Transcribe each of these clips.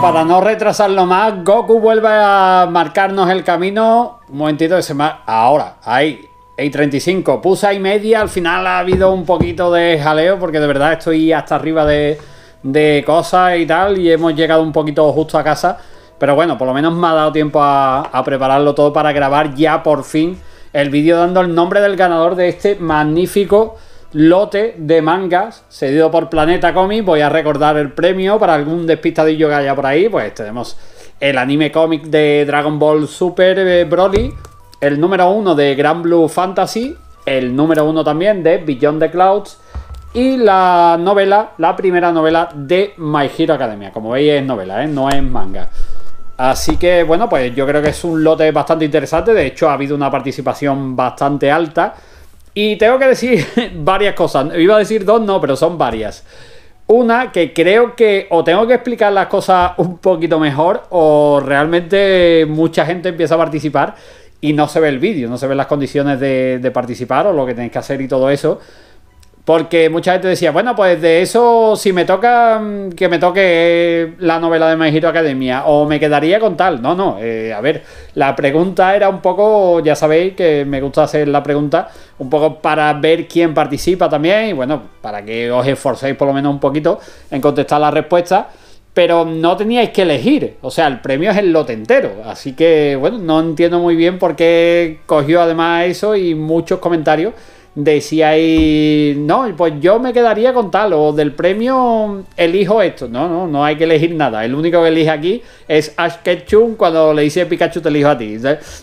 para no retrasarlo más, Goku vuelve a marcarnos el camino. Un momentito de semana. Ahora, ahí. y 35 Puse y media. Al final ha habido un poquito de jaleo porque de verdad estoy hasta arriba de, de cosas y tal. Y hemos llegado un poquito justo a casa. Pero bueno, por lo menos me ha dado tiempo a, a prepararlo todo para grabar ya por fin el vídeo dando el nombre del ganador de este magnífico lote de mangas cedido por Planeta Comics. Voy a recordar el premio para algún despistadillo que haya por ahí. Pues tenemos el anime cómic de Dragon Ball Super eh, Broly, el número uno de Grand Blue Fantasy, el número uno también de Beyond the Clouds y la novela, la primera novela de My Hero Academia. Como veis es novela, ¿eh? no es manga. Así que bueno, pues yo creo que es un lote bastante interesante. De hecho, ha habido una participación bastante alta. Y tengo que decir varias cosas. Iba a decir dos, no, pero son varias. Una que creo que o tengo que explicar las cosas un poquito mejor o realmente mucha gente empieza a participar y no se ve el vídeo, no se ven las condiciones de, participar o lo que tenéis que hacer y todo eso. Porque mucha gente decía, bueno, pues de eso, si me toca, mm, que me toque eh, la novela de My Hero Academia, o me quedaría con tal. No, no, eh, a ver, la pregunta era un poco, ya sabéis que me gusta hacer la pregunta, un poco para ver quién participa también, y bueno, para que os esforcéis por lo menos un poquito en contestar la respuesta pero no teníais que elegir. O sea, el premio es el lote entero. Así que, bueno, no entiendo muy bien por qué cogió además eso y muchos comentarios Decía si no, pues yo me quedaría con tal, o del premio elijo esto, no, no, no hay que elegir nada, el único que elige aquí es Ash Ketchum cuando le dice Pikachu te elijo a ti,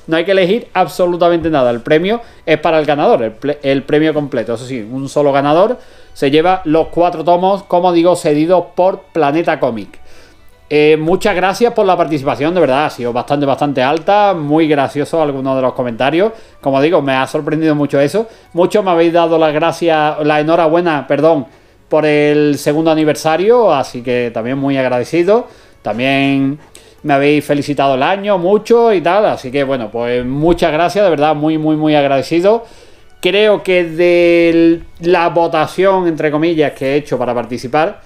no hay que elegir absolutamente nada, el premio es para el ganador, el, premio completo, eso sí, un solo ganador se lleva los cuatro tomos, como digo, cedidos por Planeta Comic. Eh, muchas gracias por la participación, de verdad, ha sido bastante, bastante alta, muy gracioso algunos de los comentarios. Como digo, me ha sorprendido mucho eso. Muchos me habéis dado las gracias, la enhorabuena, perdón, por el segundo aniversario, así que también muy agradecido. También me habéis felicitado el año mucho y tal, así que bueno, pues muchas gracias, de verdad, muy, muy, muy agradecido. Creo que de la votación, entre comillas, que he hecho para participar,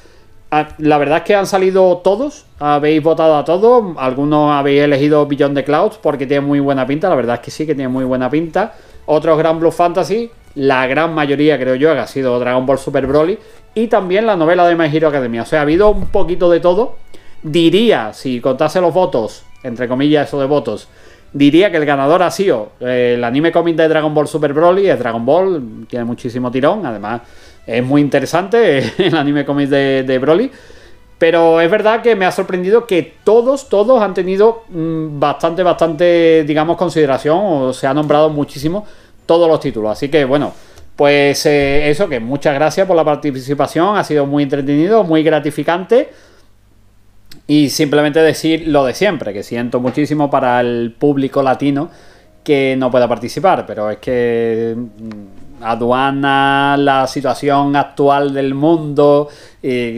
Ah, la verdad es que han salido todos, habéis votado a todos, algunos habéis elegido Billón de Clouds porque tiene muy buena pinta, la verdad es que sí, que tiene muy buena pinta. Otros Gran Blue Fantasy, la gran mayoría creo yo ha sido Dragon Ball Super Broly y también la novela de My Hero Academia. O sea, ha habido un poquito de todo. Diría, si contase los votos, entre comillas eso de votos, diría que el ganador ha sido eh, el anime cómic de Dragon Ball Super Broly, es Dragon Ball, tiene muchísimo tirón, además es muy interesante eh, el anime cómic de, Broly. Pero es verdad que me ha sorprendido que todos, todos han tenido mm, bastante, bastante, digamos, consideración o se ha nombrado muchísimo todos los títulos. Así que bueno, pues eh, eso, que muchas gracias por la participación, ha sido muy entretenido, muy gratificante. Y simplemente decir lo de siempre, que siento muchísimo para el público latino que no pueda participar, pero es que mm, aduana, la situación actual del mundo,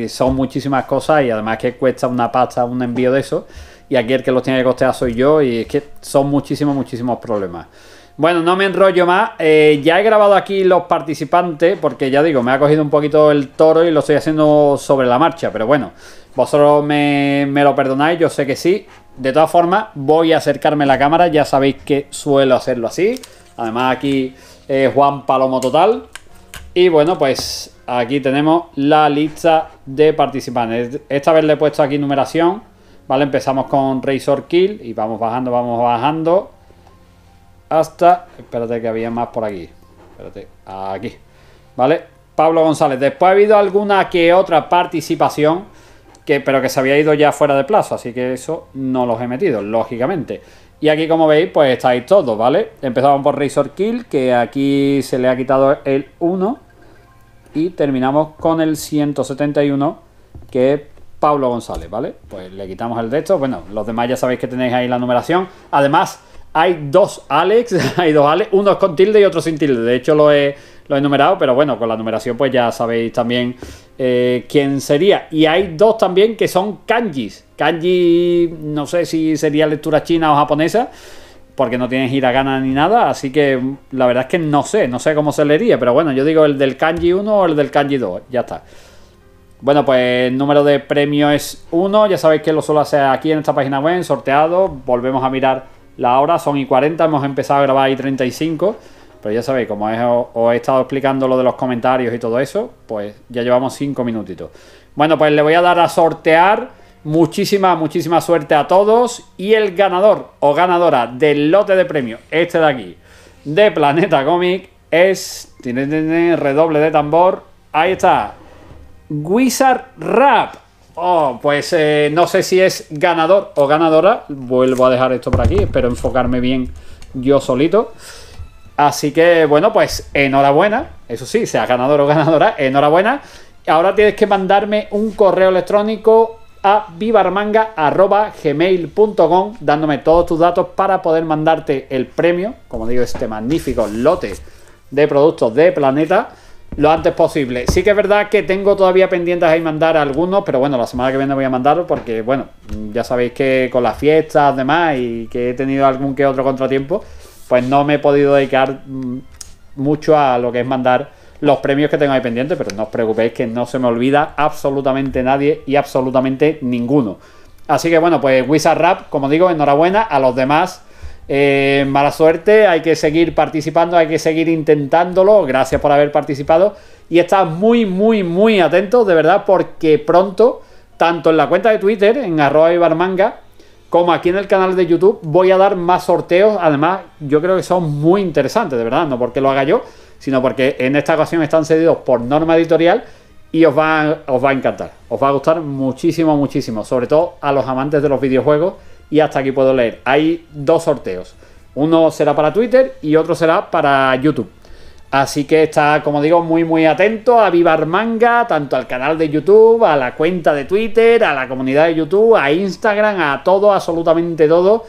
son muchísimas cosas y además que cuesta una pasta un envío de eso. Y aquí el que los tiene que costear soy yo y es que son muchísimos, muchísimos problemas. Bueno, no me enrollo más. Eh, ya he grabado aquí los participantes, porque ya digo, me ha cogido un poquito el toro y lo estoy haciendo sobre la marcha, pero bueno, vosotros me, lo perdonáis, yo sé que sí. De todas formas, voy a acercarme a la cámara, ya sabéis que suelo hacerlo así. Además, aquí es eh, Juan Palomo Total. Y bueno, pues aquí tenemos la lista de participantes. Esta vez le he puesto aquí numeración. Vale, empezamos con Razor Kill y vamos bajando, vamos bajando hasta... Espérate que había más por aquí. Espérate, aquí. ¿Vale? Pablo González. Después ha habido alguna que otra participación, que, pero que se había ido ya fuera de plazo, así que eso no los he metido, lógicamente. Y aquí, como veis, pues estáis todos, ¿vale? Empezamos por Razor Kill, que aquí se le ha quitado el 1. Y terminamos con el 171, que es Pablo González, ¿vale? Pues le quitamos el de estos. Bueno, los demás ya sabéis que tenéis ahí la numeración. Además, hay dos Alex, hay dos Alex, uno es con tilde y otro sin tilde. De hecho, lo he, lo he numerado, pero bueno, con la numeración pues ya sabéis también eh, quién sería. Y hay dos también que son kanjis. Kanji, no sé si sería lectura china o japonesa, porque no tienes hiragana ni nada, así que mm, la verdad es que no sé, no sé cómo se leería, pero bueno, yo digo el del kanji 1 o el del kanji 2, ya está. Bueno, pues el número de premio es 1, ya sabéis que lo suelo hacer aquí en esta página web, sorteado, volvemos a mirar la hora son y 40, hemos empezado a grabar y 35. Pero ya sabéis, como os he estado explicando lo de los comentarios y todo eso, pues ya llevamos 5 minutitos. Bueno, pues le voy a dar a sortear. Muchísima, muchísima suerte a todos. Y el ganador o ganadora del lote de premio, este de aquí, de Planeta Comic, es. tiene Redoble de tambor. Ahí está. Wizard Rap. Oh, pues eh, no sé si es ganador o ganadora. Vuelvo a dejar esto por aquí. Espero enfocarme bien yo solito. Así que, bueno, pues enhorabuena. Eso sí, sea ganador o ganadora, enhorabuena. Ahora tienes que mandarme un correo electrónico a vivarmanga.gmail.com dándome todos tus datos para poder mandarte el premio, como digo, este magnífico lote de productos de Planeta lo antes posible. Sí que es verdad que tengo todavía pendientes ahí mandar algunos, pero bueno, la semana que viene voy a mandarlo porque, bueno, ya sabéis que con las fiestas, demás, y que he tenido algún que otro contratiempo, pues no me he podido dedicar mm, mucho a lo que es mandar los premios que tengo ahí pendientes, pero no os preocupéis que no se me olvida absolutamente nadie y absolutamente ninguno. Así que bueno, pues Wizard Rap, como digo, enhorabuena a los demás eh, mala suerte, hay que seguir participando, hay que seguir intentándolo. Gracias por haber participado y está muy, muy, muy atento de verdad, porque pronto, tanto en la cuenta de Twitter, en arroba ibarmanga, como aquí en el canal de YouTube, voy a dar más sorteos. Además, yo creo que son muy interesantes, de verdad, no porque lo haga yo, sino porque en esta ocasión están cedidos por norma editorial y os os va a encantar. Os va a gustar muchísimo, muchísimo, sobre todo a los amantes de los videojuegos y hasta aquí puedo leer. Hay dos sorteos. Uno será para Twitter y otro será para YouTube. Así que está, como digo, muy muy atento a Vivar Manga, tanto al canal de YouTube, a la cuenta de Twitter, a la comunidad de YouTube, a Instagram, a todo, absolutamente todo,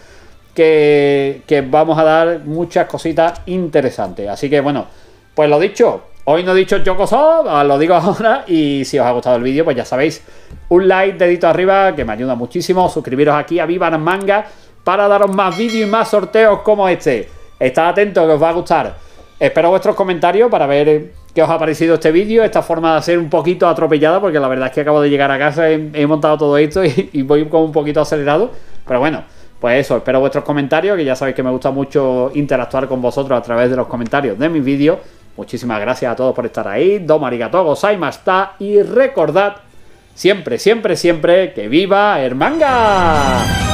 que, que vamos a dar muchas cositas interesantes. Así que bueno, pues lo dicho, Hoy no he dicho os ah, lo digo ahora. Y si os ha gustado el vídeo, pues ya sabéis, un like, dedito arriba, que me ayuda muchísimo. Suscribiros aquí a Vivan Manga para daros más vídeos y más sorteos como este. Estad atentos, que os va a gustar. Espero vuestros comentarios para ver qué os ha parecido este vídeo, esta forma de hacer un poquito atropellada, porque la verdad es que acabo de llegar a casa, he, montado todo esto y, y voy como un poquito acelerado. Pero bueno, pues eso, espero vuestros comentarios, que ya sabéis que me gusta mucho interactuar con vosotros a través de los comentarios de mis vídeos. Muchísimas gracias a todos por estar ahí. Domarigato está y recordad siempre, siempre, siempre que viva Hermanga.